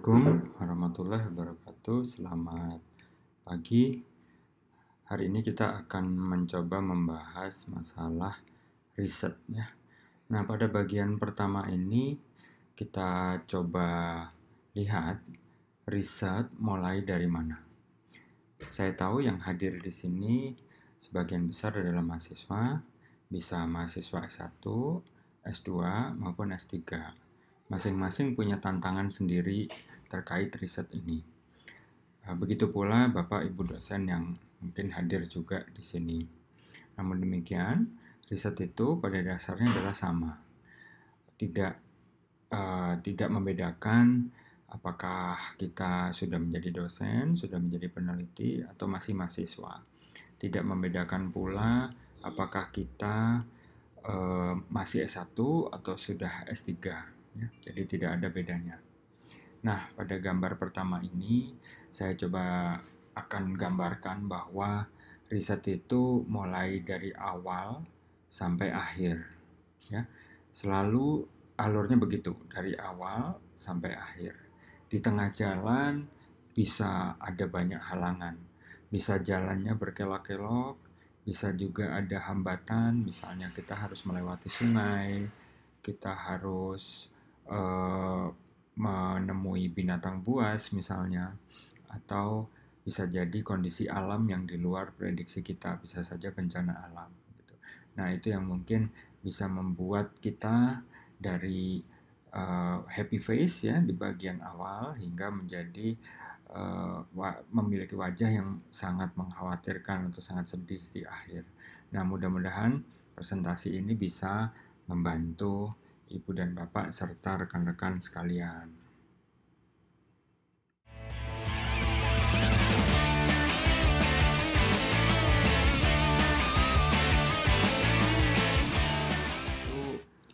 Assalamualaikum warahmatullahi wabarakatuh. Selamat pagi. Hari ini kita akan mencoba membahas masalah riset ya. Nah, pada bagian pertama ini kita coba lihat riset mulai dari mana. Saya tahu yang hadir di sini sebagian besar adalah mahasiswa, bisa mahasiswa S1, S2 maupun S3 masing-masing punya tantangan sendiri terkait riset ini. Eh, begitu pula Bapak Ibu dosen yang mungkin hadir juga di sini. Namun demikian, riset itu pada dasarnya adalah sama. Tidak uh, tidak membedakan apakah kita sudah menjadi dosen, sudah menjadi peneliti, atau masih mahasiswa. Tidak membedakan pula apakah kita uh, masih S1 atau sudah S3 ya, jadi tidak ada bedanya. Nah, pada gambar pertama ini saya coba akan gambarkan bahwa riset itu mulai dari awal sampai akhir ya. Selalu alurnya begitu, dari awal sampai akhir. Di tengah jalan bisa ada banyak halangan. Bisa jalannya berkelok-kelok, bisa juga ada hambatan, misalnya kita harus melewati sungai, kita harus Eh, menemui binatang buas misalnya atau bisa jadi kondisi alam yang di luar prediksi kita bisa saja bencana alam gitu. nah itu yang mungkin bisa membuat kita dari uh, happy face ya di bagian awal hingga menjadi eh, memiliki wajah yang sangat mengkhawatirkan atau sangat sedih di akhir nah mudah-mudahan presentasi ini bisa membantu Ibu dan Bapak, serta rekan-rekan sekalian.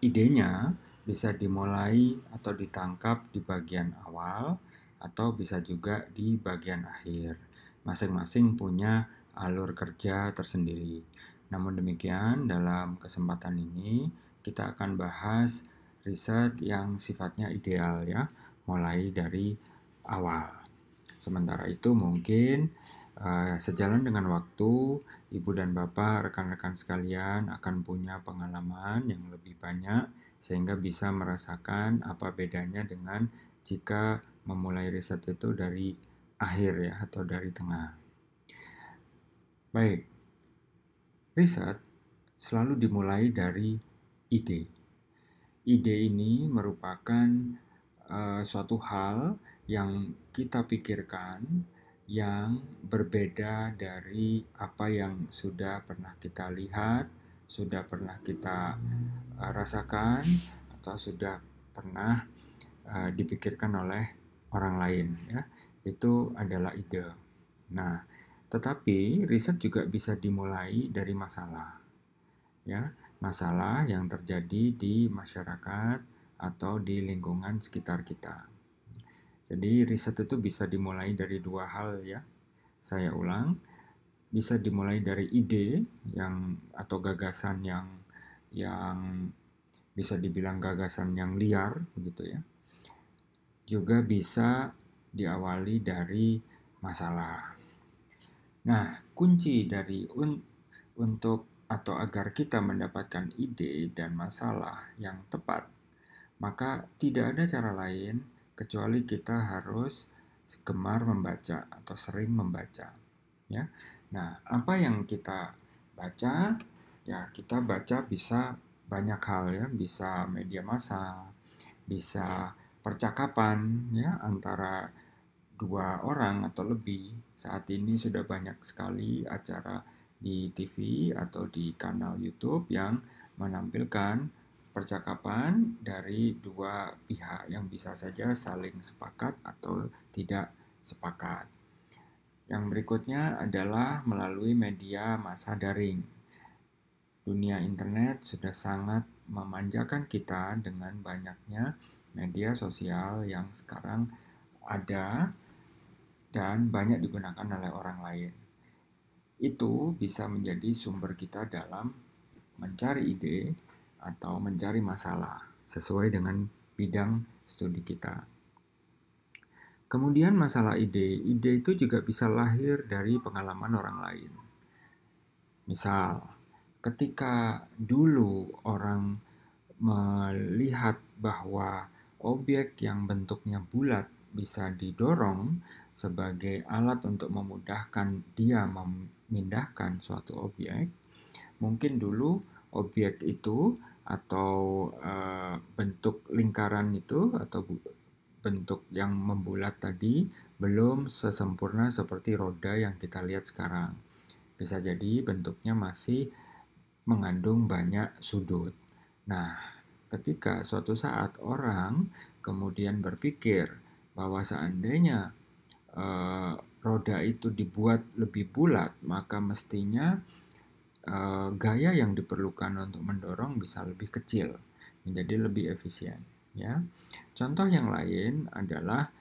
Idenya bisa dimulai atau ditangkap di bagian awal atau bisa juga di bagian akhir. Masing-masing punya alur kerja tersendiri. Namun demikian, dalam kesempatan ini kita akan bahas riset yang sifatnya ideal ya, mulai dari awal. Sementara itu mungkin uh, sejalan dengan waktu, ibu dan bapak, rekan-rekan sekalian akan punya pengalaman yang lebih banyak sehingga bisa merasakan apa bedanya dengan jika memulai riset itu dari akhir ya atau dari tengah. Baik. Riset selalu dimulai dari ide. Ide ini merupakan uh, suatu hal yang kita pikirkan yang berbeda dari apa yang sudah pernah kita lihat, sudah pernah kita uh, rasakan, atau sudah pernah uh, dipikirkan oleh orang lain. Ya, itu adalah ide. Nah, tetapi riset juga bisa dimulai dari masalah. Ya, masalah yang terjadi di masyarakat atau di lingkungan sekitar kita. Jadi riset itu bisa dimulai dari dua hal ya. Saya ulang, bisa dimulai dari ide yang atau gagasan yang yang bisa dibilang gagasan yang liar begitu ya. Juga bisa diawali dari masalah. Nah, kunci dari un, untuk atau agar kita mendapatkan ide dan masalah yang tepat, maka tidak ada cara lain kecuali kita harus gemar membaca atau sering membaca. Ya, nah apa yang kita baca? Ya kita baca bisa banyak hal ya, bisa media massa, bisa percakapan ya antara dua orang atau lebih. Saat ini sudah banyak sekali acara di TV atau di kanal YouTube yang menampilkan percakapan dari dua pihak yang bisa saja saling sepakat atau tidak sepakat. Yang berikutnya adalah melalui media massa daring. Dunia internet sudah sangat memanjakan kita dengan banyaknya media sosial yang sekarang ada dan banyak digunakan oleh orang lain itu bisa menjadi sumber kita dalam mencari ide atau mencari masalah sesuai dengan bidang studi kita. Kemudian masalah ide, ide itu juga bisa lahir dari pengalaman orang lain. Misal, ketika dulu orang melihat bahwa objek yang bentuknya bulat bisa didorong sebagai alat untuk memudahkan dia memindahkan suatu objek. Mungkin dulu objek itu atau e, bentuk lingkaran itu atau bu, bentuk yang membulat tadi belum sesempurna seperti roda yang kita lihat sekarang. Bisa jadi bentuknya masih mengandung banyak sudut. Nah, ketika suatu saat orang kemudian berpikir bahwa seandainya uh, roda itu dibuat lebih bulat, maka mestinya uh, gaya yang diperlukan untuk mendorong bisa lebih kecil, menjadi lebih efisien. Ya, contoh yang lain adalah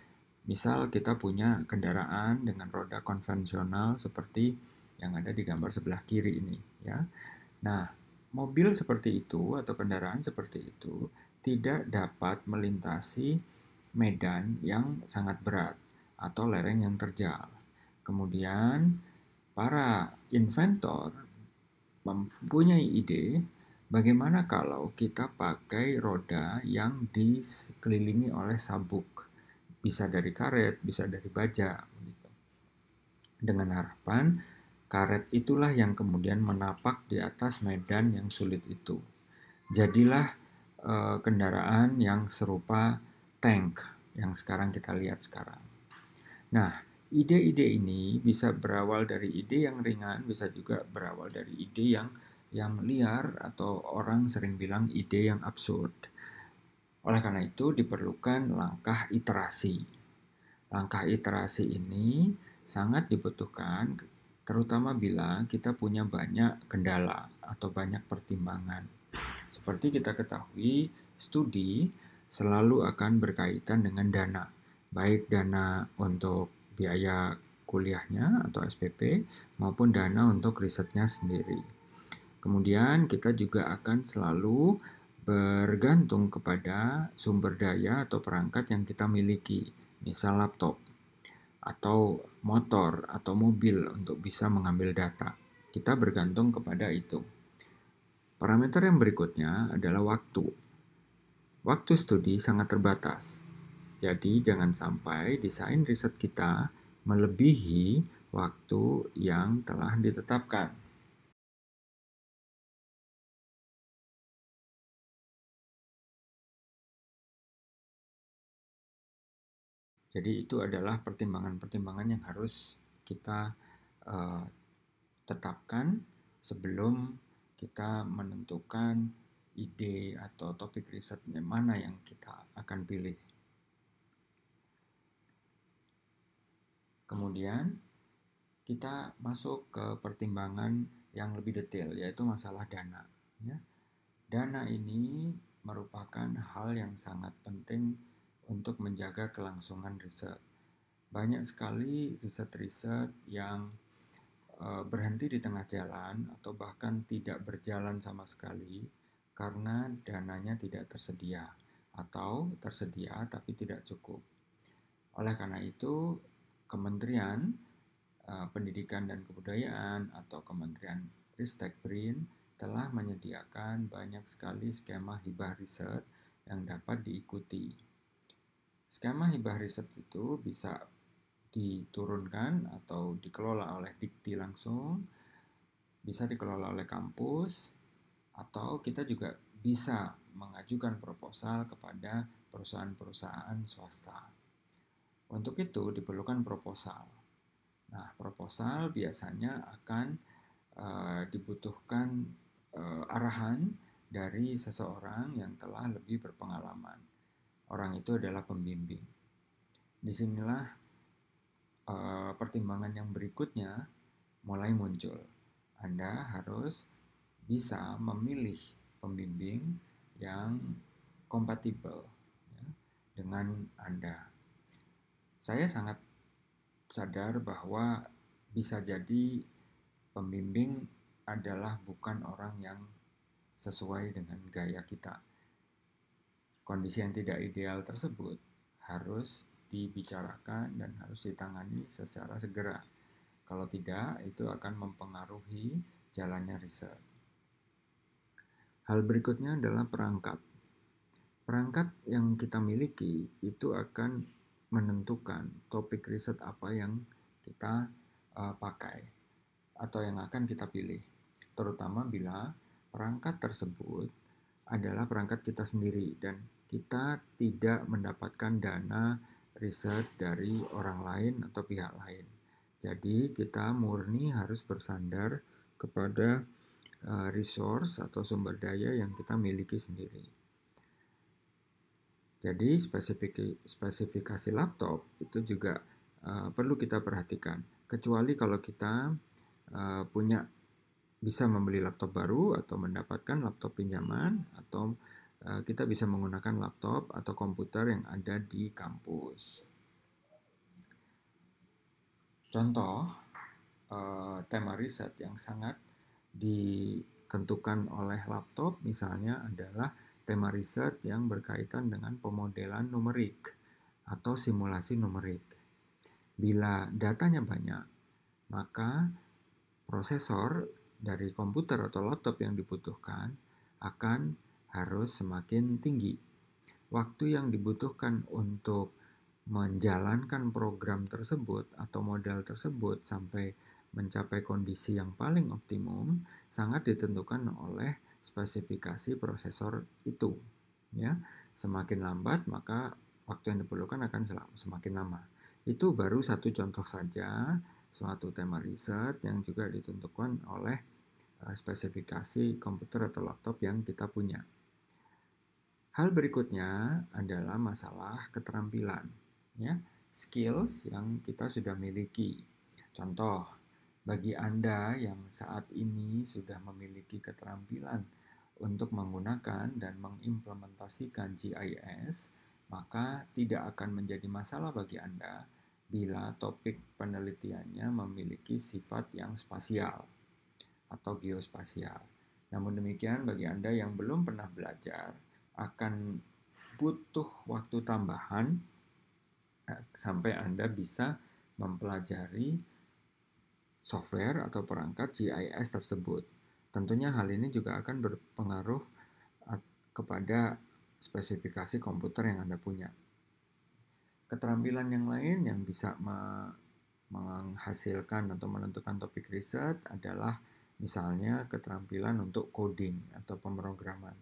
misal kita punya kendaraan dengan roda konvensional seperti yang ada di gambar sebelah kiri ini. Ya, nah mobil seperti itu atau kendaraan seperti itu tidak dapat melintasi medan yang sangat berat atau lereng yang terjal. Kemudian para inventor mempunyai ide bagaimana kalau kita pakai roda yang dikelilingi oleh sabuk. Bisa dari karet, bisa dari baja. Dengan harapan karet itulah yang kemudian menapak di atas medan yang sulit itu. Jadilah eh, kendaraan yang serupa tank yang sekarang kita lihat sekarang. Nah, ide-ide ini bisa berawal dari ide yang ringan, bisa juga berawal dari ide yang yang liar atau orang sering bilang ide yang absurd. Oleh karena itu diperlukan langkah iterasi. Langkah iterasi ini sangat dibutuhkan terutama bila kita punya banyak kendala atau banyak pertimbangan. Seperti kita ketahui, studi selalu akan berkaitan dengan dana baik dana untuk biaya kuliahnya atau SPP maupun dana untuk risetnya sendiri. Kemudian kita juga akan selalu bergantung kepada sumber daya atau perangkat yang kita miliki, misal laptop atau motor atau mobil untuk bisa mengambil data. Kita bergantung kepada itu. Parameter yang berikutnya adalah waktu. Waktu studi sangat terbatas. Jadi jangan sampai desain riset kita melebihi waktu yang telah ditetapkan. Jadi itu adalah pertimbangan-pertimbangan yang harus kita uh, tetapkan sebelum kita menentukan ide atau topik risetnya mana yang kita akan pilih. Kemudian kita masuk ke pertimbangan yang lebih detail yaitu masalah dana. Ya. Dana ini merupakan hal yang sangat penting untuk menjaga kelangsungan riset. Banyak sekali riset-riset yang e, berhenti di tengah jalan atau bahkan tidak berjalan sama sekali karena dananya tidak tersedia atau tersedia tapi tidak cukup. Oleh karena itu, Kementerian uh, Pendidikan dan Kebudayaan atau Kementerian Ristek Brin telah menyediakan banyak sekali skema hibah riset yang dapat diikuti. Skema hibah riset itu bisa diturunkan atau dikelola oleh dikti langsung, bisa dikelola oleh kampus, atau kita juga bisa mengajukan proposal kepada perusahaan-perusahaan swasta. Untuk itu diperlukan proposal. Nah, proposal biasanya akan uh, dibutuhkan uh, arahan dari seseorang yang telah lebih berpengalaman. Orang itu adalah pembimbing. Disinilah uh, eh, pertimbangan yang berikutnya mulai muncul. Anda harus bisa memilih pembimbing yang kompatibel ya, dengan Anda saya sangat sadar bahwa bisa jadi pembimbing adalah bukan orang yang sesuai dengan gaya kita. Kondisi yang tidak ideal tersebut harus dibicarakan dan harus ditangani secara segera. Kalau tidak, itu akan mempengaruhi jalannya riset. Hal berikutnya adalah perangkat. Perangkat yang kita miliki itu akan menentukan topik riset apa yang kita uh, pakai atau yang akan kita pilih, terutama bila perangkat tersebut adalah perangkat kita sendiri dan kita tidak mendapatkan dana riset dari orang lain atau pihak lain. Jadi kita murni harus bersandar kepada uh, resource atau sumber daya yang kita miliki sendiri. Jadi spesifik, spesifikasi laptop itu juga uh, perlu kita perhatikan. Kecuali kalau kita uh, punya bisa membeli laptop baru atau mendapatkan laptop pinjaman atau uh, kita bisa menggunakan laptop atau komputer yang ada di kampus. Contoh uh, tema riset yang sangat ditentukan oleh laptop misalnya adalah tema riset yang berkaitan dengan pemodelan numerik atau simulasi numerik. Bila datanya banyak, maka prosesor dari komputer atau laptop yang dibutuhkan akan harus semakin tinggi. Waktu yang dibutuhkan untuk menjalankan program tersebut atau model tersebut sampai mencapai kondisi yang paling optimum sangat ditentukan oleh spesifikasi prosesor itu. Ya, semakin lambat maka waktu yang diperlukan akan semakin lama. Itu baru satu contoh saja suatu tema riset yang juga ditentukan oleh eh, spesifikasi komputer atau laptop yang kita punya. Hal berikutnya adalah masalah keterampilan, ya, skills yang kita sudah miliki. Contoh, bagi Anda yang saat ini sudah memiliki keterampilan untuk menggunakan dan mengimplementasikan GIS, maka tidak akan menjadi masalah bagi Anda bila topik penelitiannya memiliki sifat yang spasial atau geospasial. Namun demikian, bagi Anda yang belum pernah belajar, akan butuh waktu tambahan eh, sampai Anda bisa mempelajari software atau perangkat GIS tersebut. Tentunya hal ini juga akan berpengaruh kepada spesifikasi komputer yang Anda punya. Keterampilan yang lain yang bisa menghasilkan atau menentukan topik riset adalah misalnya keterampilan untuk coding atau pemrograman.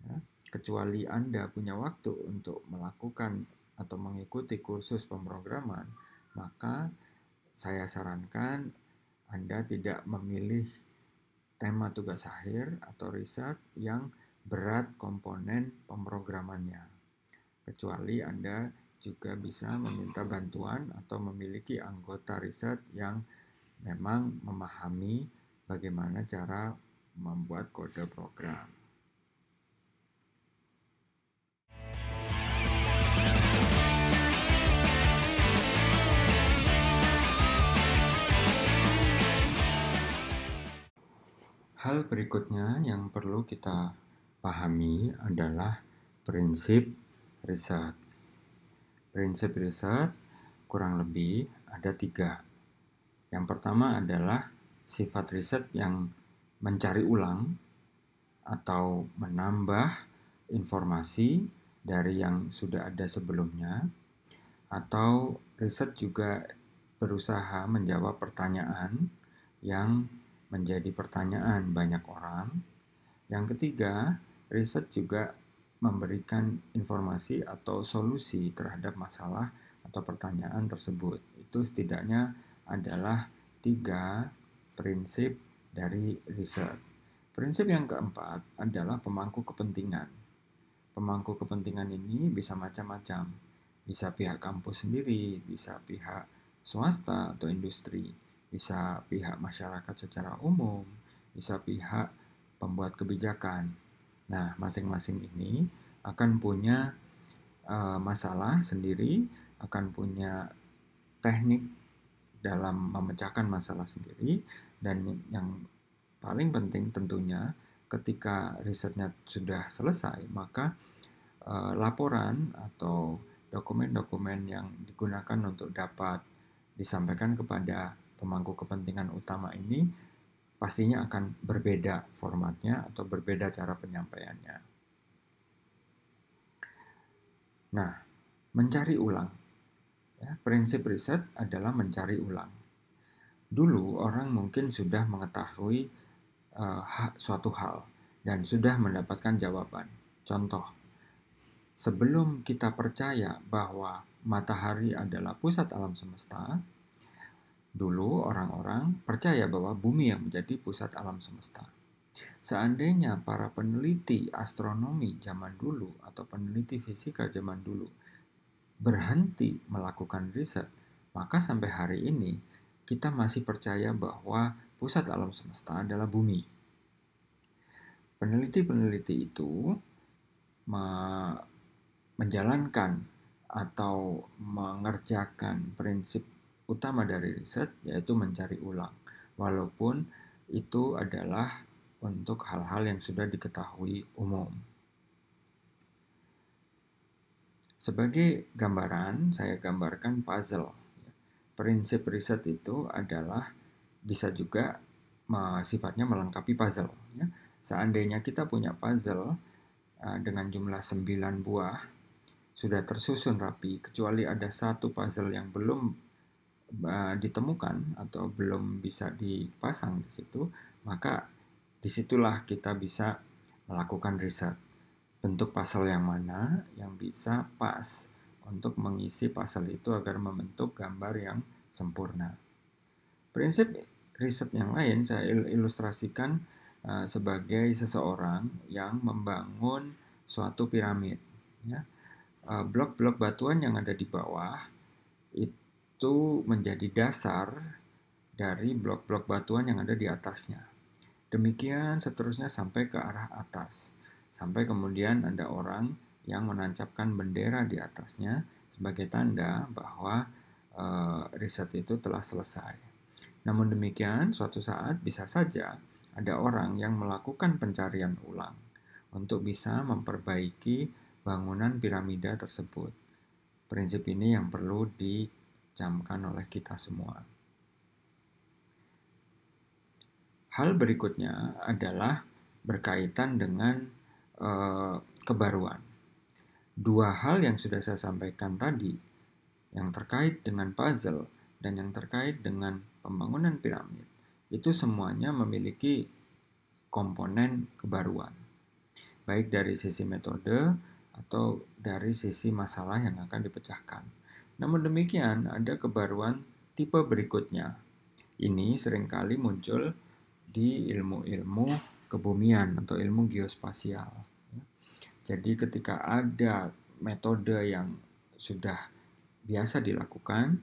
Ya. kecuali Anda punya waktu untuk melakukan atau mengikuti kursus pemrograman, maka saya sarankan Anda tidak memilih tema tugas akhir atau riset yang berat komponen pemrogramannya. Kecuali Anda juga bisa meminta bantuan atau memiliki anggota riset yang memang memahami bagaimana cara membuat kode program. Hal berikutnya yang perlu kita pahami adalah prinsip riset. Prinsip riset kurang lebih ada tiga. Yang pertama adalah sifat riset yang mencari ulang atau menambah informasi dari yang sudah ada sebelumnya, atau riset juga berusaha menjawab pertanyaan yang menjadi pertanyaan banyak orang. Yang ketiga, riset juga memberikan informasi atau solusi terhadap masalah atau pertanyaan tersebut. Itu setidaknya adalah tiga prinsip dari riset. Prinsip yang keempat adalah pemangku kepentingan. Pemangku kepentingan ini bisa macam-macam. Bisa pihak kampus sendiri, bisa pihak swasta atau industri bisa pihak masyarakat secara umum, bisa pihak pembuat kebijakan. Nah, masing-masing ini akan punya uh, masalah sendiri, akan punya teknik dalam memecahkan masalah sendiri, dan yang paling penting tentunya ketika risetnya sudah selesai, maka uh, laporan atau dokumen-dokumen yang digunakan untuk dapat disampaikan kepada pemangku kepentingan utama ini pastinya akan berbeda formatnya atau berbeda cara penyampaiannya. Nah, mencari ulang. Ya, prinsip riset adalah mencari ulang. Dulu orang mungkin sudah mengetahui uh, suatu hal dan sudah mendapatkan jawaban. Contoh, sebelum kita percaya bahwa matahari adalah pusat alam semesta, Dulu orang-orang percaya bahwa bumi yang menjadi pusat alam semesta. Seandainya para peneliti astronomi zaman dulu atau peneliti fisika zaman dulu berhenti melakukan riset, maka sampai hari ini kita masih percaya bahwa pusat alam semesta adalah bumi. Peneliti-peneliti itu menjalankan atau mengerjakan prinsip utama dari riset yaitu mencari ulang, walaupun itu adalah untuk hal-hal yang sudah diketahui umum. Sebagai gambaran, saya gambarkan puzzle. Prinsip riset itu adalah bisa juga sifatnya melengkapi puzzle. Ya. Seandainya kita punya puzzle e, dengan jumlah 9 buah, sudah tersusun rapi, kecuali ada satu puzzle yang belum ditemukan atau belum bisa dipasang di situ, maka disitulah kita bisa melakukan riset. Bentuk pasal yang mana yang bisa pas untuk mengisi pasal itu agar membentuk gambar yang sempurna. Prinsip riset yang lain saya ilustrasikan e, sebagai seseorang yang membangun suatu piramid. Ya. E, blok-blok batuan yang ada di bawah itu itu menjadi dasar dari blok-blok batuan yang ada di atasnya. Demikian seterusnya sampai ke arah atas, sampai kemudian ada orang yang menancapkan bendera di atasnya sebagai tanda bahwa e, riset itu telah selesai. Namun demikian, suatu saat bisa saja ada orang yang melakukan pencarian ulang untuk bisa memperbaiki bangunan piramida tersebut. Prinsip ini yang perlu di dicamkan oleh kita semua. Hal berikutnya adalah berkaitan dengan e, kebaruan. Dua hal yang sudah saya sampaikan tadi, yang terkait dengan puzzle dan yang terkait dengan pembangunan piramid, itu semuanya memiliki komponen kebaruan, baik dari sisi metode atau dari sisi masalah yang akan dipecahkan. Namun demikian, ada kebaruan tipe berikutnya. Ini seringkali muncul di ilmu-ilmu kebumian atau ilmu geospasial. Jadi ketika ada metode yang sudah biasa dilakukan,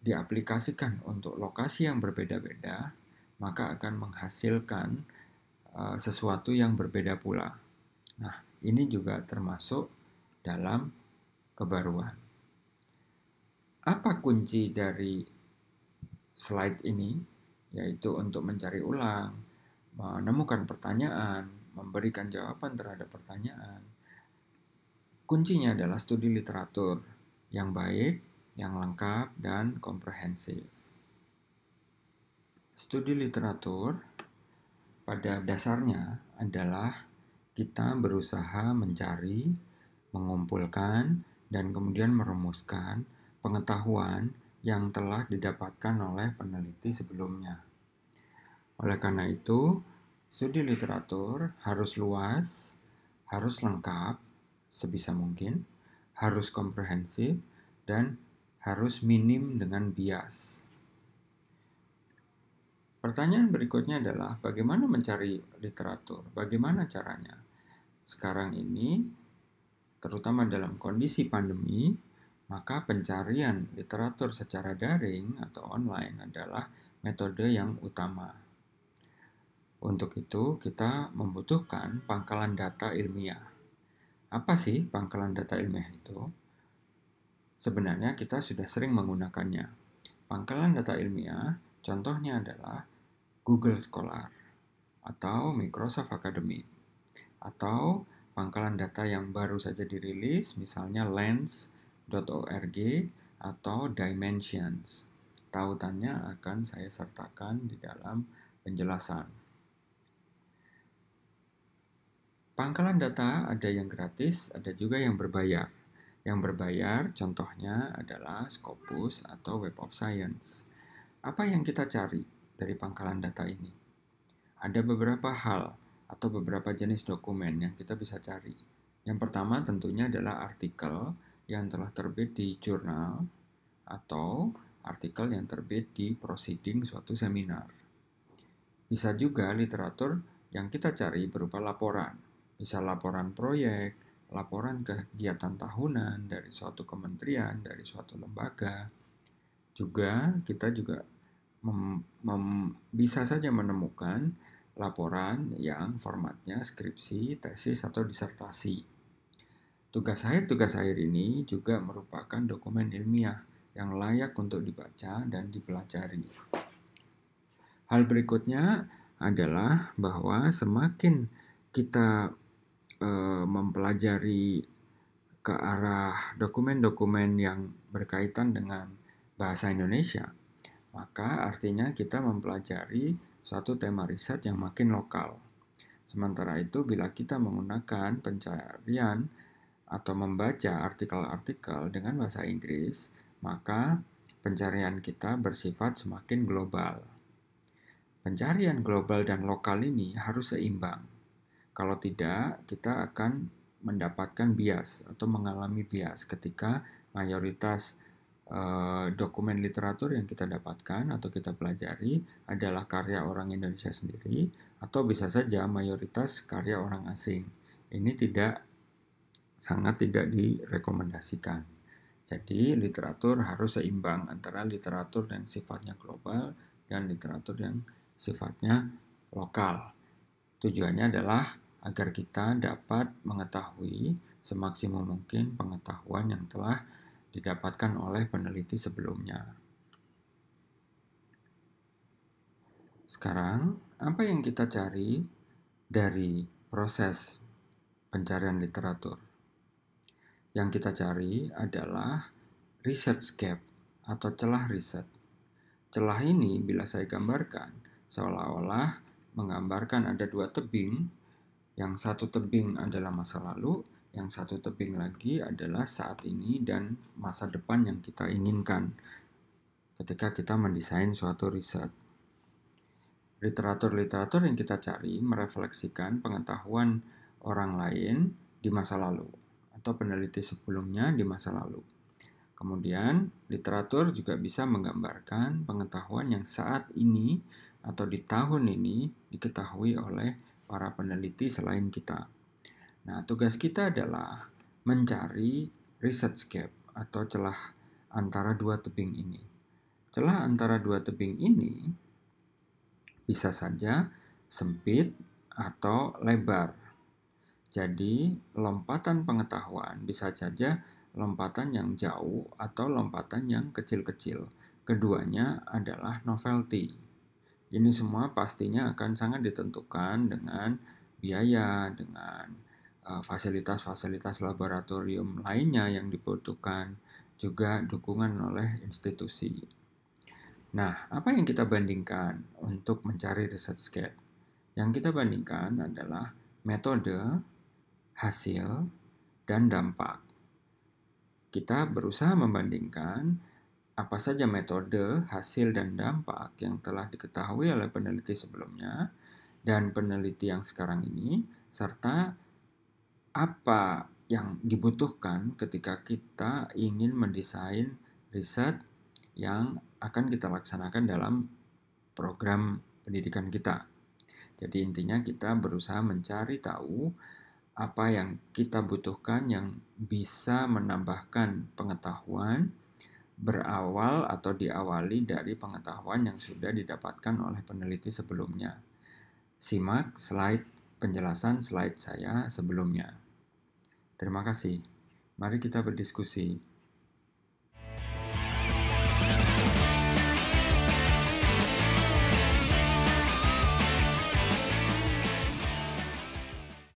diaplikasikan untuk lokasi yang berbeda-beda, maka akan menghasilkan eh, sesuatu yang berbeda pula. Nah, ini juga termasuk dalam kebaruan apa kunci dari slide ini? Yaitu untuk mencari ulang, menemukan pertanyaan, memberikan jawaban terhadap pertanyaan. Kuncinya adalah studi literatur yang baik, yang lengkap, dan komprehensif. Studi literatur pada dasarnya adalah kita berusaha mencari, mengumpulkan, dan kemudian merumuskan pengetahuan yang telah didapatkan oleh peneliti sebelumnya. Oleh karena itu, studi literatur harus luas, harus lengkap sebisa mungkin, harus komprehensif, dan harus minim dengan bias. Pertanyaan berikutnya adalah bagaimana mencari literatur? Bagaimana caranya? Sekarang ini, terutama dalam kondisi pandemi, maka pencarian literatur secara daring atau online adalah metode yang utama. Untuk itu, kita membutuhkan pangkalan data ilmiah. Apa sih pangkalan data ilmiah itu? Sebenarnya kita sudah sering menggunakannya. Pangkalan data ilmiah contohnya adalah Google Scholar atau Microsoft Academy atau pangkalan data yang baru saja dirilis misalnya Lens .org atau dimensions. Tautannya akan saya sertakan di dalam penjelasan. Pangkalan data ada yang gratis, ada juga yang berbayar. Yang berbayar contohnya adalah Scopus atau Web of Science. Apa yang kita cari dari pangkalan data ini? Ada beberapa hal atau beberapa jenis dokumen yang kita bisa cari. Yang pertama tentunya adalah artikel, yang telah terbit di jurnal atau artikel yang terbit di proceeding suatu seminar. Bisa juga literatur yang kita cari berupa laporan, bisa laporan proyek, laporan kegiatan tahunan dari suatu kementerian, dari suatu lembaga. Juga kita juga mem, mem, bisa saja menemukan laporan yang formatnya skripsi, tesis, atau disertasi Tugas akhir tugas akhir ini juga merupakan dokumen ilmiah yang layak untuk dibaca dan dipelajari. Hal berikutnya adalah bahwa semakin kita e, mempelajari ke arah dokumen-dokumen yang berkaitan dengan bahasa Indonesia, maka artinya kita mempelajari suatu tema riset yang makin lokal. Sementara itu, bila kita menggunakan pencarian atau membaca artikel-artikel dengan bahasa Inggris, maka pencarian kita bersifat semakin global. Pencarian global dan lokal ini harus seimbang. Kalau tidak, kita akan mendapatkan bias atau mengalami bias ketika mayoritas eh, dokumen literatur yang kita dapatkan atau kita pelajari adalah karya orang Indonesia sendiri atau bisa saja mayoritas karya orang asing. Ini tidak sangat tidak direkomendasikan. Jadi, literatur harus seimbang antara literatur yang sifatnya global dan literatur yang sifatnya lokal. Tujuannya adalah agar kita dapat mengetahui semaksimum mungkin pengetahuan yang telah didapatkan oleh peneliti sebelumnya. Sekarang, apa yang kita cari dari proses pencarian literatur? Yang kita cari adalah research gap atau celah riset. Celah ini bila saya gambarkan seolah-olah menggambarkan ada dua tebing, yang satu tebing adalah masa lalu, yang satu tebing lagi adalah saat ini dan masa depan yang kita inginkan ketika kita mendesain suatu riset. Literatur-literatur yang kita cari merefleksikan pengetahuan orang lain di masa lalu atau peneliti sebelumnya di masa lalu. Kemudian, literatur juga bisa menggambarkan pengetahuan yang saat ini atau di tahun ini diketahui oleh para peneliti selain kita. Nah, tugas kita adalah mencari research gap atau celah antara dua tebing ini. Celah antara dua tebing ini bisa saja sempit atau lebar jadi, lompatan pengetahuan bisa saja lompatan yang jauh atau lompatan yang kecil-kecil. Keduanya adalah novelty. Ini semua pastinya akan sangat ditentukan dengan biaya, dengan eh, fasilitas-fasilitas laboratorium lainnya yang dibutuhkan, juga dukungan oleh institusi. Nah, apa yang kita bandingkan untuk mencari research gap? Yang kita bandingkan adalah metode hasil, dan dampak. Kita berusaha membandingkan apa saja metode, hasil, dan dampak yang telah diketahui oleh peneliti sebelumnya dan peneliti yang sekarang ini, serta apa yang dibutuhkan ketika kita ingin mendesain riset yang akan kita laksanakan dalam program pendidikan kita. Jadi intinya kita berusaha mencari tahu apa yang kita butuhkan yang bisa menambahkan pengetahuan berawal atau diawali dari pengetahuan yang sudah didapatkan oleh peneliti sebelumnya. Simak slide penjelasan slide saya sebelumnya. Terima kasih. Mari kita berdiskusi.